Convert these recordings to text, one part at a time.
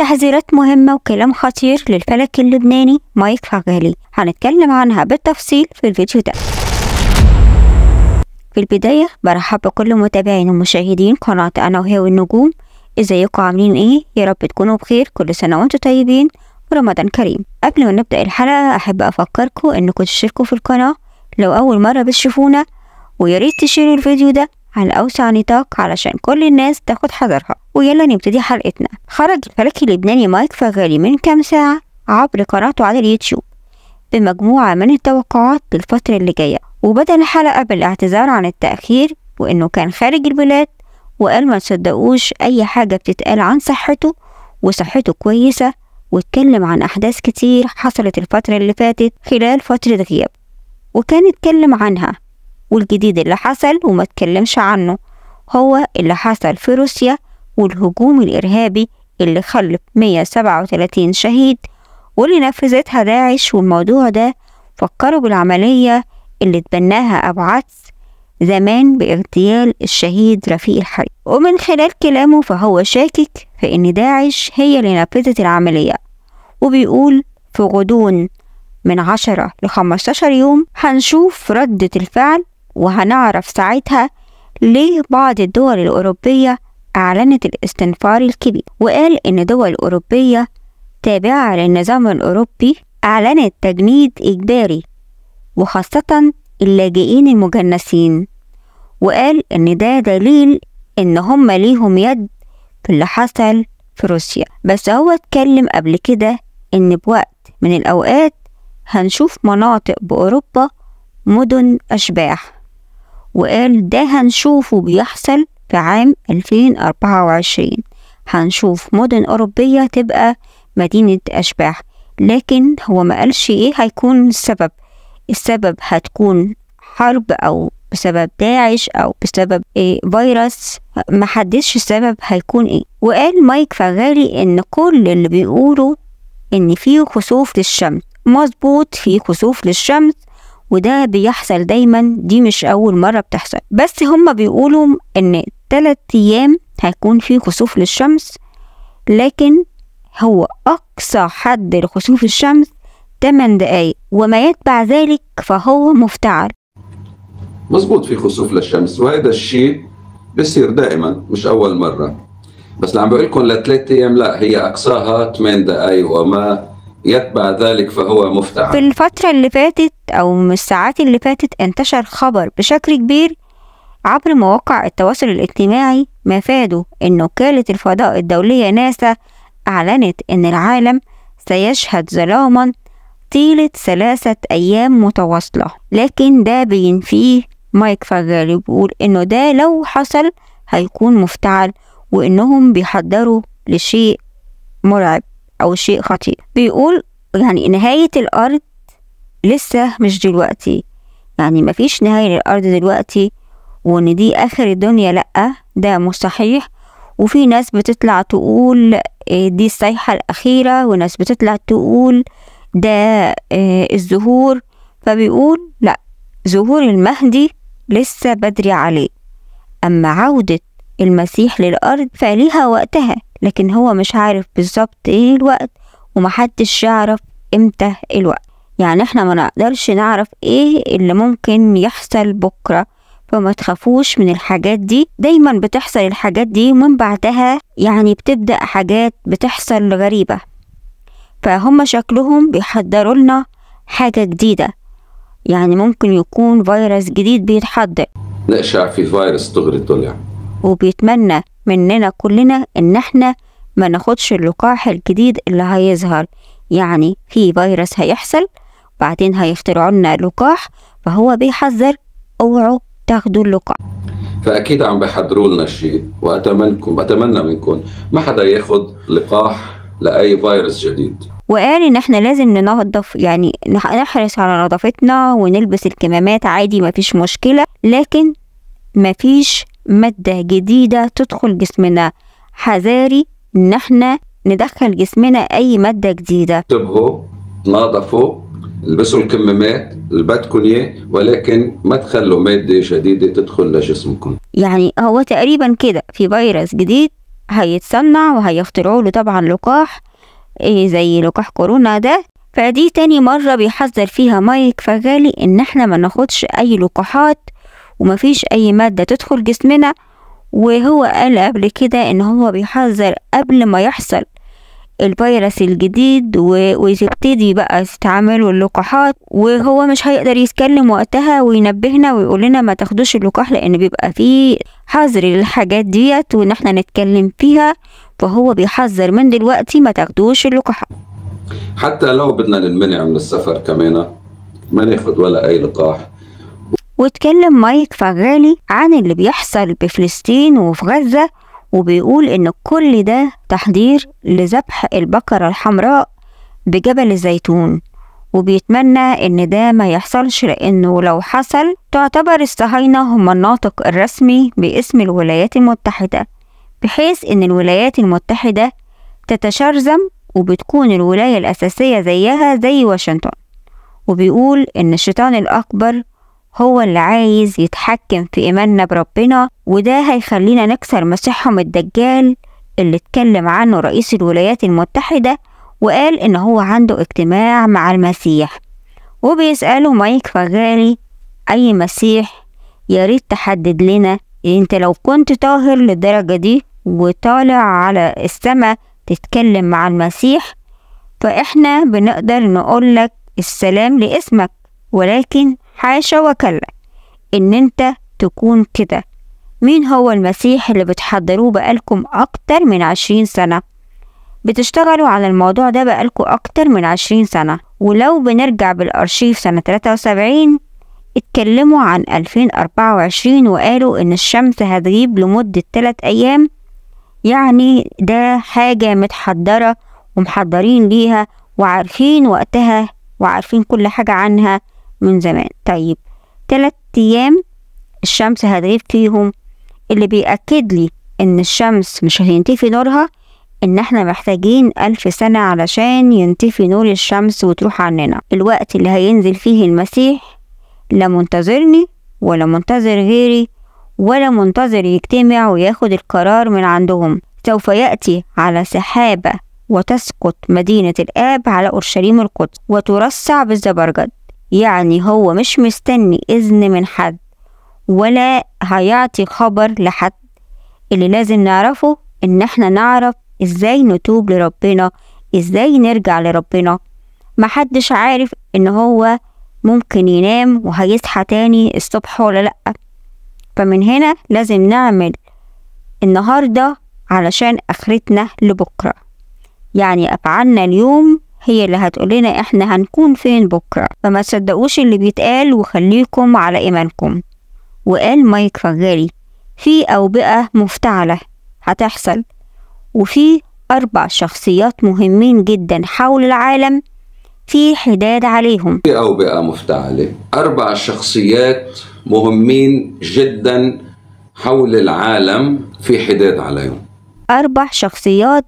تحذيرات مهمة وكلام خطير للفلك اللبناني مايك فغالي هنتكلم عنها بالتفصيل في الفيديو ده في البداية برحب بكل متابعين ومشاهدين قناة أنا وهي النجوم ازيكم عاملين ايه يا رب تكونوا بخير كل سنة وانتم طيبين ورمضان كريم قبل ما نبدأ الحلقة أحب أفكركم إنكم تشتركوا في القناة لو أول مرة بتشوفونا وياريت تشيروا الفيديو ده على أوسع نطاق علشان كل الناس تاخد حذرها ويلا نبتدي حلقتنا خرج الفلكي اللبناني مايك فغالي من كام ساعة عبر قناته على اليوتيوب بمجموعة من التوقعات للفترة اللي جاية وبدأ الحلقة بالاعتذار عن التأخير وإنه كان خارج البلاد وقال ما تصدقوش أي حاجة بتتقال عن صحته وصحته كويسة واتكلم عن أحداث كتير حصلت الفترة اللي فاتت خلال فترة غياب وكان اتكلم عنها والجديد اللي حصل وما تكلمش عنه هو اللي حصل في روسيا والهجوم الإرهابي اللي خلف 137 شهيد واللي نفذتها داعش والموضوع ده فكروا بالعملية اللي تبناها أبو عدس زمان باغتيال الشهيد رفيق الحريري ومن خلال كلامه فهو شاكك في إن داعش هي اللي نفذت العملية وبيقول في غضون من عشرة لخمستاشر يوم هنشوف ردة الفعل وهنعرف ساعتها ليه بعض الدول الأوروبية أعلنت الاستنفار الكبير وقال إن دول أوروبية تابعة للنظام الأوروبي أعلنت تجنيد إجباري وخاصة اللاجئين المجنسين وقال إن ده دليل إن هم ليهم يد في اللي حصل في روسيا بس هو اتكلم قبل كده إن بوقت من الأوقات هنشوف مناطق بأوروبا مدن أشباح وقال ده هنشوفه بيحصل في عام 2024 هنشوف مدن أوروبية تبقى مدينة أشباح لكن هو ما قالش إيه هيكون السبب السبب هتكون حرب أو بسبب داعش أو بسبب إيه فيروس محددش السبب هيكون إيه وقال مايك فغالي إن كل اللي بيقولوا إن في خسوف للشمس مظبوط في خسوف للشمس وده بيحصل دايما دي مش أول مرة بتحصل بس هما بيقولوا إن تلات أيام هيكون في خسوف للشمس لكن هو أقصى حد لخسوف الشمس 8 دقايق وما يتبع ذلك فهو مفتعل مظبوط في خسوف للشمس وهذا الشيء بيصير دائما مش أول مرة بس اللي عم بقول لكم لثلاث أيام لا هي أقصاها 8 دقايق وما يتبع ذلك فهو مفتعل في الفترة اللي فاتت أو من الساعات اللي فاتت انتشر خبر بشكل كبير عبر مواقع التواصل الاجتماعي مفاده أن وكالة الفضاء الدولية ناسا أعلنت أن العالم سيشهد ظلاما طيلة ثلاثة أيام متواصلة لكن ده بينفيه مايك فاجر بيقول إنه ده لو حصل هيكون مفتعل وإنهم بيحضروا لشيء مرعب أو شيء خطير بيقول يعني نهاية الأرض لسه مش دلوقتي يعني مفيش نهاية للأرض دلوقتي وإن دي آخر الدنيا لأ ده مستحيح وفي ناس بتطلع تقول إيه، دي الصيحة الأخيرة وناس بتطلع تقول ده آه، الزهور فبيقول لأ ظهور المهدي لسه بدري عليه أما عودة المسيح للأرض فليها وقتها لكن هو مش عارف بالظبط ايه الوقت ومحدش يعرف امتى الوقت يعني احنا ما نقدرش نعرف ايه اللي ممكن يحصل بكرة فما تخافوش من الحاجات دي دايما بتحصل الحاجات دي ومن بعدها يعني بتبدأ حاجات بتحصل غريبة فهم شكلهم بيحضروا لنا حاجة جديدة يعني ممكن يكون فيروس جديد بيتحضر نقشع في فيروس دغري طلع وبيتمنى مننا كلنا إن إحنا ما ناخدش اللقاح الجديد اللي هيظهر يعني في فيروس هيحصل بعدين هيخترعوا لنا لقاح فهو بيحذر اوعوا تاخدوا اللقاح فاكيد عم بيحضروا لنا شيء واتمنكم بتمنى منكم ما حدا ياخذ لقاح لاي فيروس جديد وقال ان احنا لازم ننظف يعني نحرص على نظافتنا ونلبس الكمامات عادي مفيش مشكله لكن مفيش مادة جديدة تدخل جسمنا حذاري إن إحنا ندخل جسمنا أي مادة جديدة طبهوا نظفوا لبسوا الكمامات الباتكونية ولكن ما تخلوا مادة جديدة تدخل لجسمكم يعني هو تقريبا كده في فيروس جديد هيتصنع وهيخترعوا له طبعا لقاح إيه زي لقاح كورونا ده فدي تاني مرة بيحذر فيها مايك فغالي إن إحنا ما ناخدش أي لقاحات ومفيش أي مادة تدخل جسمنا وهو قال قبل كده إن هو بيحذر قبل ما يحصل الفيروس الجديد و... وتبتدي بقى تستعملوا اللقاحات وهو مش هيقدر يتكلم وقتها وينبهنا ويقول لنا ما تاخدوش اللقاح لان بيبقى فيه حذر للحاجات ديت وان احنا نتكلم فيها فهو بيحذر من دلوقتي ما تاخدوش اللقاحات حتى لو بدنا نمنع من السفر كمان ما ناخد ولا اي لقاح واتكلم مايك فغالي عن اللي بيحصل بفلسطين وفي غزة وبيقول إن كل ده تحضير لذبح البقرة الحمراء بجبل الزيتون وبيتمنى إن ده ما يحصلش لأنه لو حصل تعتبر الصهاينة هم الناطق الرسمي باسم الولايات المتحدة بحيث إن الولايات المتحدة تتشرزم وبتكون الولاية الأساسية زيها زي واشنطن وبيقول إن الشيطان الأكبر هو اللي عايز يتحكم في إيماننا بربنا وده هيخلينا نكسر مسيحهم الدجال اللي اتكلم عنه رئيس الولايات المتحدة وقال إن هو عنده اجتماع مع المسيح وبيسأله مايك فغالي أي مسيح يا ريت تحدد لنا أنت لو كنت طاهر للدرجة دي وطالع على السماء تتكلم مع المسيح فإحنا بنقدر نقولك السلام لاسمك ولكن حاشا وكلا إن أنت تكون كده مين هو المسيح اللي بتحضروه بقالكم أكتر من عشرين سنة بتشتغلوا على الموضوع ده بقالكم أكتر من عشرين سنة ولو بنرجع بالأرشيف سنة 73 اتكلموا عن 2024 وقالوا إن الشمس هتغيب لمدة ثلاث أيام يعني ده حاجة متحضرة ومحضرين ليها وعارفين وقتها وعارفين كل حاجة عنها من زمان طيب تلات أيام الشمس هتغيب فيهم اللي بيأكد لي إن الشمس مش هينتفي نورها إن إحنا محتاجين ألف سنة علشان ينتفي نور الشمس وتروح عننا الوقت اللي هينزل فيه المسيح لا منتظرني ولا منتظر غيري ولا منتظر يجتمع وياخد القرار من عندهم سوف يأتي على سحابة وتسقط مدينة الآب على أورشليم القدس وترصع بالزبرجد يعني هو مش مستني إذن من حد ولا هيعطي خبر لحد اللي لازم نعرفه إن إحنا نعرف إزاي نتوب لربنا إزاي نرجع لربنا محدش عارف إن هو ممكن ينام وهيصحى تاني الصبح ولا لأ فمن هنا لازم نعمل النهاردة علشان آخرتنا لبكرة يعني أفعالنا اليوم هي اللي هتقولنا احنا هنكون فين بكرة فما تصدقوش اللي بيتقال وخليكم على ايمانكم وقال مايك فغالي في أوبئة مفتعلة هتحصل وفي أربع شخصيات مهمين جدا حول العالم في حداد عليهم في أوبئة مفتعلة أربع شخصيات مهمين جدا حول العالم في حداد عليهم أربع شخصيات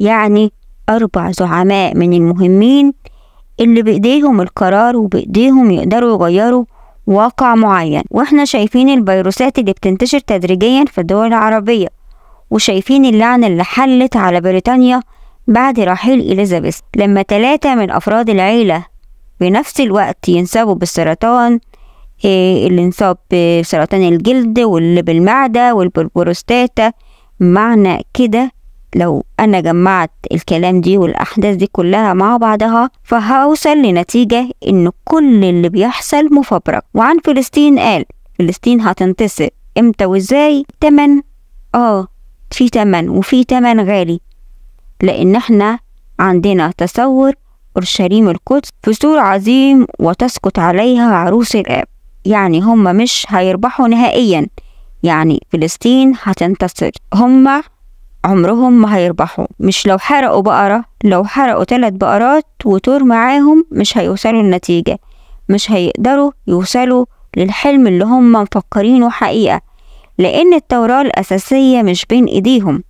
يعني أربع زعماء من المهمين اللي بإيديهم القرار وبإيديهم يقدروا يغيروا واقع معين واحنا شايفين الفيروسات اللي بتنتشر تدريجيا في الدول العربية وشايفين اللعنة اللي حلت على بريطانيا بعد رحيل إليزابيث لما تلاتة من أفراد العيلة بنفس الوقت ينسبوا بالسرطان إيه اللي انصاب بسرطان الجلد واللي بالمعدة والبروستاتا معنى كده لو أنا جمعت الكلام دي والأحداث دي كلها مع بعضها فهوصل لنتيجة إن كل اللي بيحصل مفبرك وعن فلسطين قال فلسطين هتنتصر إمتى وإزاي تمن آه في تمن وفي تمن غالي لأن إحنا عندنا تصور أورشليم القدس فسور عظيم وتسقط عليها عروس الآب يعني هم مش هيربحوا نهائيا يعني فلسطين هتنتصر هم عمرهم ما هيربحوا مش لو حرقوا بقرة لو حرقوا ثلاث بقرات وتور معاهم مش هيوصلوا النتيجة مش هيقدروا يوصلوا للحلم اللي هم مفكرينه حقيقة لأن التوراة الأساسية مش بين إيديهم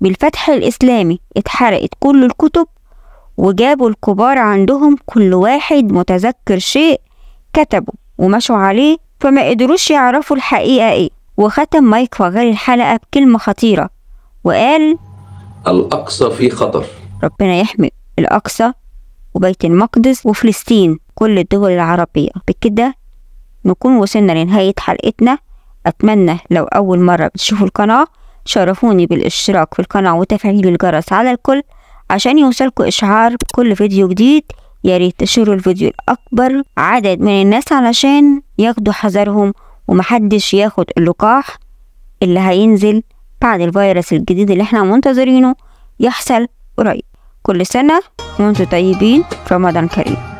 بالفتح الإسلامي اتحرقت كل الكتب وجابوا الكبار عندهم كل واحد متذكر شيء كتبوا ومشوا عليه فما قدروش يعرفوا الحقيقة إيه وختم مايك فغال الحلقة بكلمة خطيرة وقال الأقصى في خطر ربنا يحمي الأقصى وبيت المقدس وفلسطين كل الدول العربية بكده نكون وصلنا لنهاية حلقتنا أتمنى لو أول مرة بتشوفوا القناة شرفوني بالاشتراك في القناة وتفعيل الجرس على الكل عشان يوصلكوا إشعار بكل فيديو جديد يا ريت تشيروا الفيديو الأكبر عدد من الناس علشان ياخدوا حذرهم ومحدش ياخد اللقاح اللي هينزل بعد الفيروس الجديد اللي احنا منتظرينه يحصل قريب كل سنة وانتم طيبين رمضان كريم